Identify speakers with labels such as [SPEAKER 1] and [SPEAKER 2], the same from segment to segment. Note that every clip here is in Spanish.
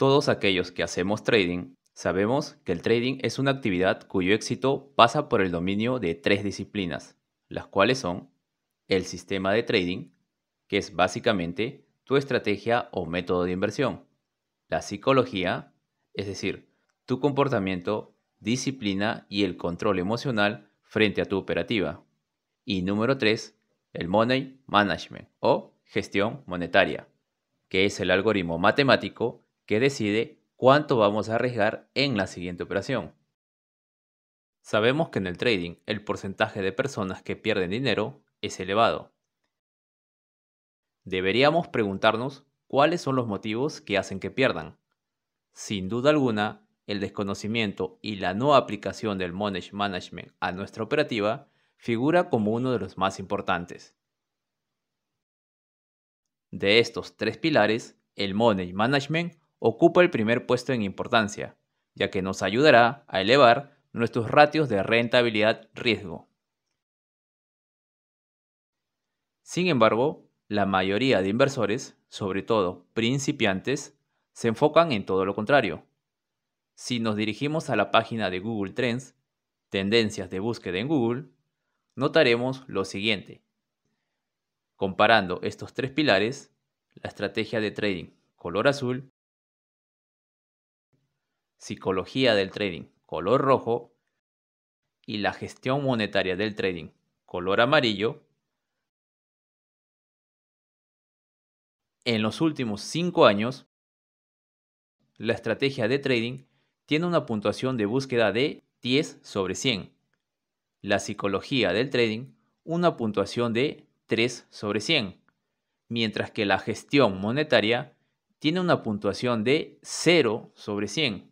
[SPEAKER 1] Todos aquellos que hacemos trading sabemos que el trading es una actividad cuyo éxito pasa por el dominio de tres disciplinas, las cuales son el sistema de trading, que es básicamente tu estrategia o método de inversión, la psicología, es decir, tu comportamiento, disciplina y el control emocional frente a tu operativa. Y número tres, el money management o gestión monetaria, que es el algoritmo matemático que decide cuánto vamos a arriesgar en la siguiente operación. Sabemos que en el trading el porcentaje de personas que pierden dinero es elevado. Deberíamos preguntarnos cuáles son los motivos que hacen que pierdan. Sin duda alguna, el desconocimiento y la no aplicación del Money Management a nuestra operativa figura como uno de los más importantes. De estos tres pilares, el Money Management ocupa el primer puesto en importancia, ya que nos ayudará a elevar nuestros ratios de rentabilidad-riesgo. Sin embargo, la mayoría de inversores, sobre todo principiantes, se enfocan en todo lo contrario. Si nos dirigimos a la página de Google Trends, Tendencias de búsqueda en Google, notaremos lo siguiente. Comparando estos tres pilares, la estrategia de trading color azul psicología del trading, color rojo, y la gestión monetaria del trading, color amarillo, en los últimos 5 años, la estrategia de trading tiene una puntuación de búsqueda de 10 sobre 100. La psicología del trading, una puntuación de 3 sobre 100. Mientras que la gestión monetaria tiene una puntuación de 0 sobre 100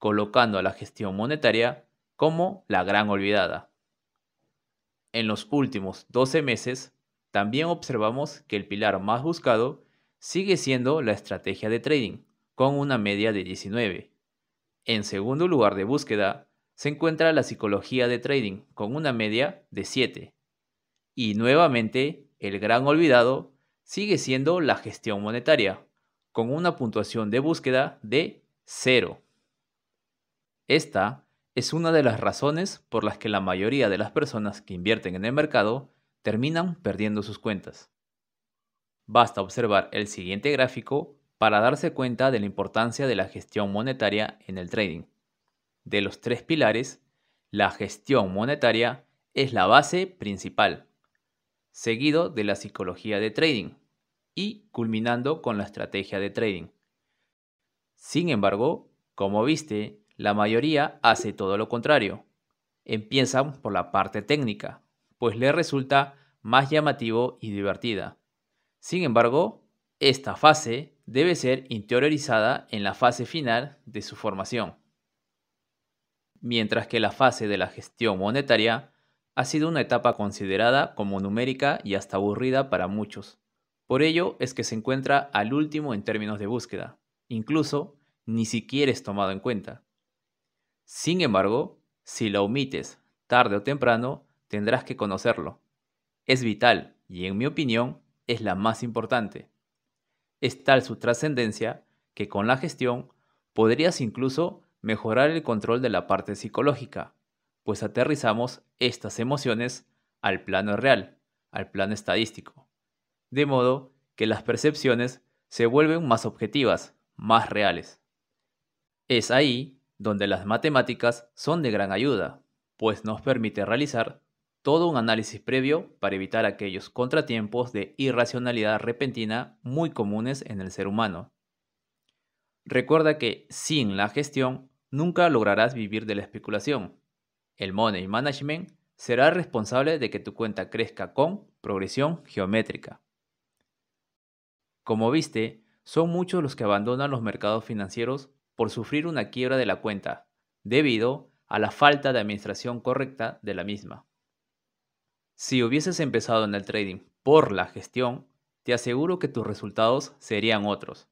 [SPEAKER 1] colocando a la gestión monetaria como la gran olvidada. En los últimos 12 meses, también observamos que el pilar más buscado sigue siendo la estrategia de trading, con una media de 19. En segundo lugar de búsqueda, se encuentra la psicología de trading, con una media de 7. Y nuevamente, el gran olvidado sigue siendo la gestión monetaria, con una puntuación de búsqueda de 0. Esta es una de las razones por las que la mayoría de las personas que invierten en el mercado terminan perdiendo sus cuentas. Basta observar el siguiente gráfico para darse cuenta de la importancia de la gestión monetaria en el trading. De los tres pilares, la gestión monetaria es la base principal, seguido de la psicología de trading y culminando con la estrategia de trading. Sin embargo, como viste, la mayoría hace todo lo contrario. Empiezan por la parte técnica, pues le resulta más llamativo y divertida. Sin embargo, esta fase debe ser interiorizada en la fase final de su formación. Mientras que la fase de la gestión monetaria ha sido una etapa considerada como numérica y hasta aburrida para muchos. Por ello es que se encuentra al último en términos de búsqueda. Incluso, ni siquiera es tomado en cuenta. Sin embargo, si lo omites tarde o temprano, tendrás que conocerlo. Es vital y, en mi opinión, es la más importante. Es tal su trascendencia que con la gestión podrías incluso mejorar el control de la parte psicológica, pues aterrizamos estas emociones al plano real, al plano estadístico, de modo que las percepciones se vuelven más objetivas, más reales. Es ahí donde las matemáticas son de gran ayuda, pues nos permite realizar todo un análisis previo para evitar aquellos contratiempos de irracionalidad repentina muy comunes en el ser humano. Recuerda que sin la gestión nunca lograrás vivir de la especulación. El money management será responsable de que tu cuenta crezca con progresión geométrica. Como viste, son muchos los que abandonan los mercados financieros por sufrir una quiebra de la cuenta, debido a la falta de administración correcta de la misma. Si hubieses empezado en el trading por la gestión, te aseguro que tus resultados serían otros.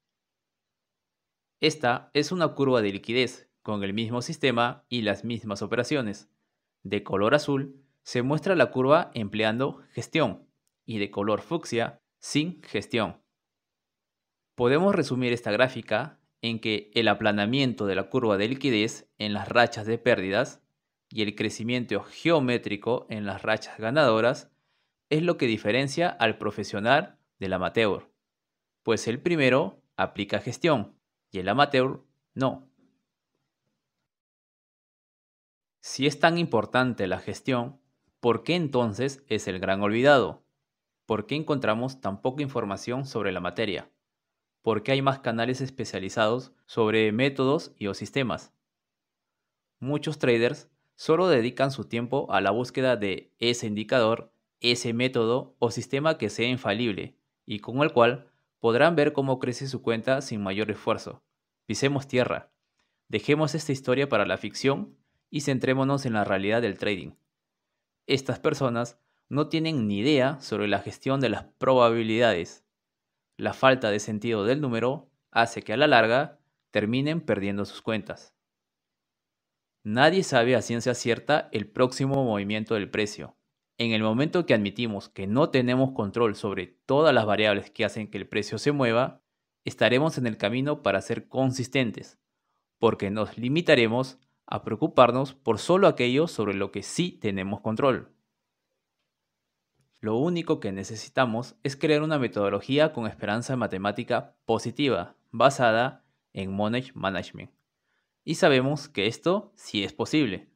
[SPEAKER 1] Esta es una curva de liquidez con el mismo sistema y las mismas operaciones. De color azul se muestra la curva empleando gestión y de color fucsia sin gestión. Podemos resumir esta gráfica en que el aplanamiento de la curva de liquidez en las rachas de pérdidas y el crecimiento geométrico en las rachas ganadoras es lo que diferencia al profesional del amateur, pues el primero aplica gestión y el amateur no. Si es tan importante la gestión, ¿por qué entonces es el gran olvidado? ¿Por qué encontramos tan poca información sobre la materia? porque hay más canales especializados sobre métodos y o sistemas. Muchos traders solo dedican su tiempo a la búsqueda de ese indicador, ese método o sistema que sea infalible y con el cual podrán ver cómo crece su cuenta sin mayor esfuerzo. Pisemos tierra. Dejemos esta historia para la ficción y centrémonos en la realidad del trading. Estas personas no tienen ni idea sobre la gestión de las probabilidades la falta de sentido del número hace que a la larga terminen perdiendo sus cuentas. Nadie sabe a ciencia cierta el próximo movimiento del precio. En el momento que admitimos que no tenemos control sobre todas las variables que hacen que el precio se mueva, estaremos en el camino para ser consistentes, porque nos limitaremos a preocuparnos por solo aquello sobre lo que sí tenemos control. Lo único que necesitamos es crear una metodología con esperanza matemática positiva, basada en Money Management. Y sabemos que esto sí es posible.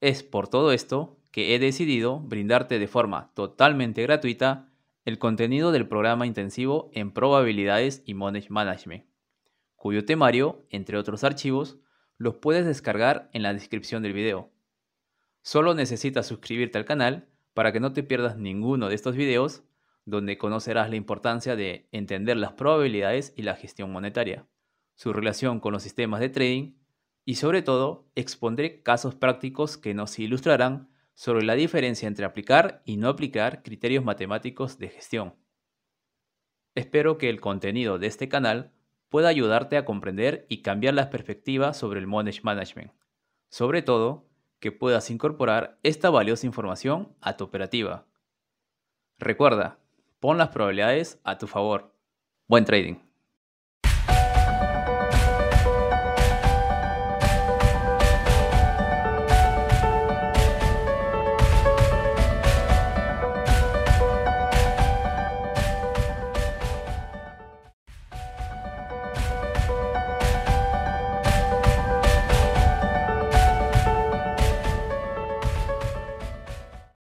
[SPEAKER 1] Es por todo esto que he decidido brindarte de forma totalmente gratuita el contenido del programa intensivo en probabilidades y Money Management, cuyo temario, entre otros archivos, los puedes descargar en la descripción del video. Solo necesitas suscribirte al canal para que no te pierdas ninguno de estos videos donde conocerás la importancia de entender las probabilidades y la gestión monetaria, su relación con los sistemas de trading y sobre todo expondré casos prácticos que nos ilustrarán sobre la diferencia entre aplicar y no aplicar criterios matemáticos de gestión. Espero que el contenido de este canal pueda ayudarte a comprender y cambiar las perspectivas sobre el Money Management, sobre todo que puedas incorporar esta valiosa información a tu operativa. Recuerda, pon las probabilidades a tu favor. Buen trading.